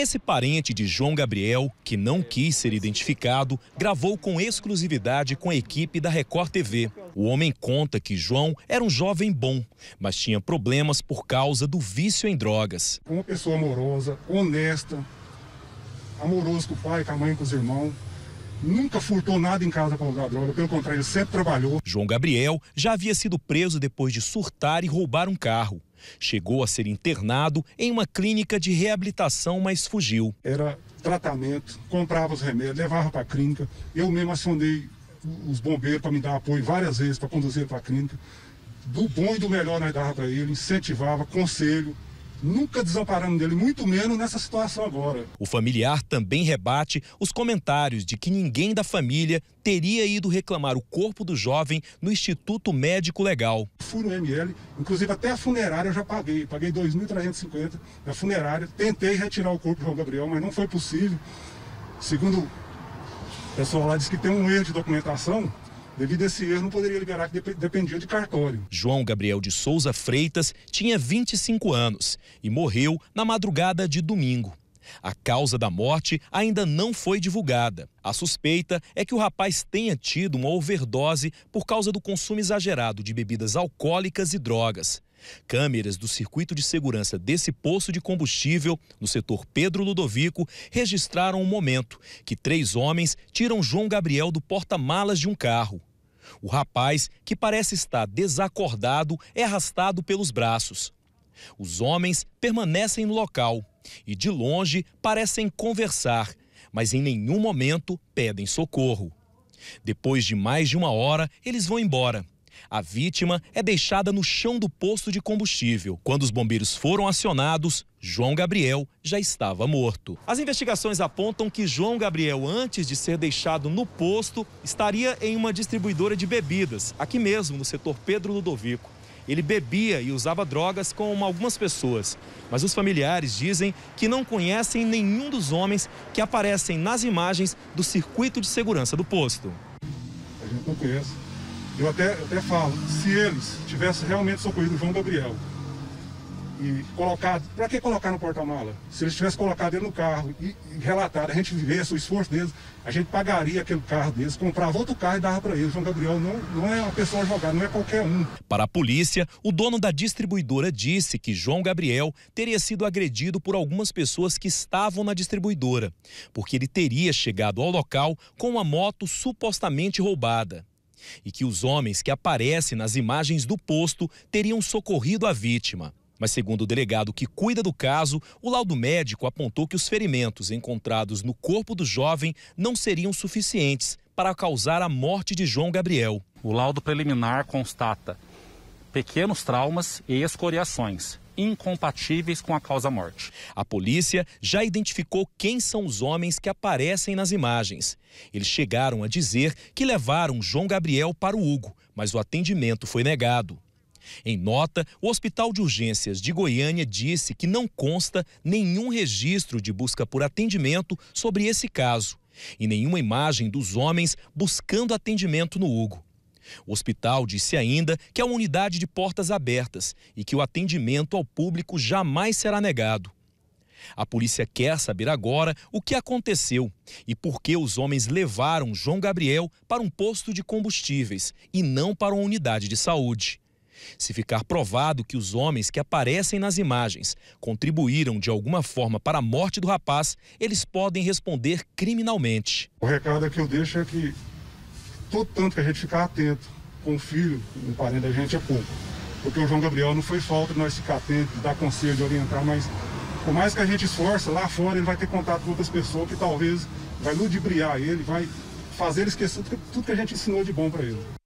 Esse parente de João Gabriel, que não quis ser identificado, gravou com exclusividade com a equipe da Record TV. O homem conta que João era um jovem bom, mas tinha problemas por causa do vício em drogas. Uma pessoa amorosa, honesta, amoroso com o pai, com a mãe, com os irmãos nunca furtou nada em casa para usar droga, pelo contrário, ele sempre trabalhou. João Gabriel já havia sido preso depois de surtar e roubar um carro. Chegou a ser internado em uma clínica de reabilitação, mas fugiu. Era tratamento, comprava os remédios, levava para a clínica. Eu mesmo acionei os bombeiros para me dar apoio várias vezes para conduzir para a clínica. Do bom e do melhor nós dava para ele, incentivava, conselho, Nunca desamparamos dele, muito menos nessa situação agora. O familiar também rebate os comentários de que ninguém da família teria ido reclamar o corpo do jovem no Instituto Médico Legal. Fui no ML, inclusive até a funerária eu já paguei, paguei 2.350 na funerária. Tentei retirar o corpo do João Gabriel, mas não foi possível. Segundo o pessoal lá, disse que tem um erro de documentação Devido a esse erro, não poderia liberar que dependia de cartório. João Gabriel de Souza Freitas tinha 25 anos e morreu na madrugada de domingo. A causa da morte ainda não foi divulgada. A suspeita é que o rapaz tenha tido uma overdose por causa do consumo exagerado de bebidas alcoólicas e drogas. Câmeras do circuito de segurança desse poço de combustível, no setor Pedro Ludovico, registraram o um momento que três homens tiram João Gabriel do porta-malas de um carro. O rapaz, que parece estar desacordado, é arrastado pelos braços. Os homens permanecem no local e, de longe, parecem conversar, mas em nenhum momento pedem socorro. Depois de mais de uma hora, eles vão embora. A vítima é deixada no chão do posto de combustível. Quando os bombeiros foram acionados, João Gabriel já estava morto. As investigações apontam que João Gabriel, antes de ser deixado no posto, estaria em uma distribuidora de bebidas, aqui mesmo no setor Pedro Ludovico. Ele bebia e usava drogas com algumas pessoas, mas os familiares dizem que não conhecem nenhum dos homens que aparecem nas imagens do circuito de segurança do posto. A gente não conhece. Eu até, até falo, se eles tivessem realmente socorrido o João Gabriel e colocado, para que colocar no porta-mala? Se eles tivessem colocado ele no carro e, e relatado, a gente vivesse o esforço deles, a gente pagaria aquele carro deles, comprava outro carro e dava para eles. João Gabriel não, não é uma pessoa jogada, não é qualquer um. Para a polícia, o dono da distribuidora disse que João Gabriel teria sido agredido por algumas pessoas que estavam na distribuidora, porque ele teria chegado ao local com uma moto supostamente roubada e que os homens que aparecem nas imagens do posto teriam socorrido a vítima. Mas, segundo o delegado que cuida do caso, o laudo médico apontou que os ferimentos encontrados no corpo do jovem não seriam suficientes para causar a morte de João Gabriel. O laudo preliminar constata pequenos traumas e escoriações, incompatíveis com a causa-morte. A polícia já identificou quem são os homens que aparecem nas imagens. Eles chegaram a dizer que levaram João Gabriel para o Hugo, mas o atendimento foi negado. Em nota, o Hospital de Urgências de Goiânia disse que não consta nenhum registro de busca por atendimento sobre esse caso e nenhuma imagem dos homens buscando atendimento no Hugo. O hospital disse ainda que é uma unidade de portas abertas e que o atendimento ao público jamais será negado. A polícia quer saber agora o que aconteceu e por que os homens levaram João Gabriel para um posto de combustíveis e não para uma unidade de saúde. Se ficar provado que os homens que aparecem nas imagens contribuíram de alguma forma para a morte do rapaz, eles podem responder criminalmente. O recado que eu deixo é que todo tanto que a gente ficar atento com o filho, um parente da gente é pouco. Porque o João Gabriel não foi falta de nós ficar atentos, dar conselho, de orientar, mas por mais que a gente esforça, lá fora ele vai ter contato com outras pessoas que talvez vai ludibriar ele, vai fazer ele esquecer tudo que a gente ensinou de bom para ele.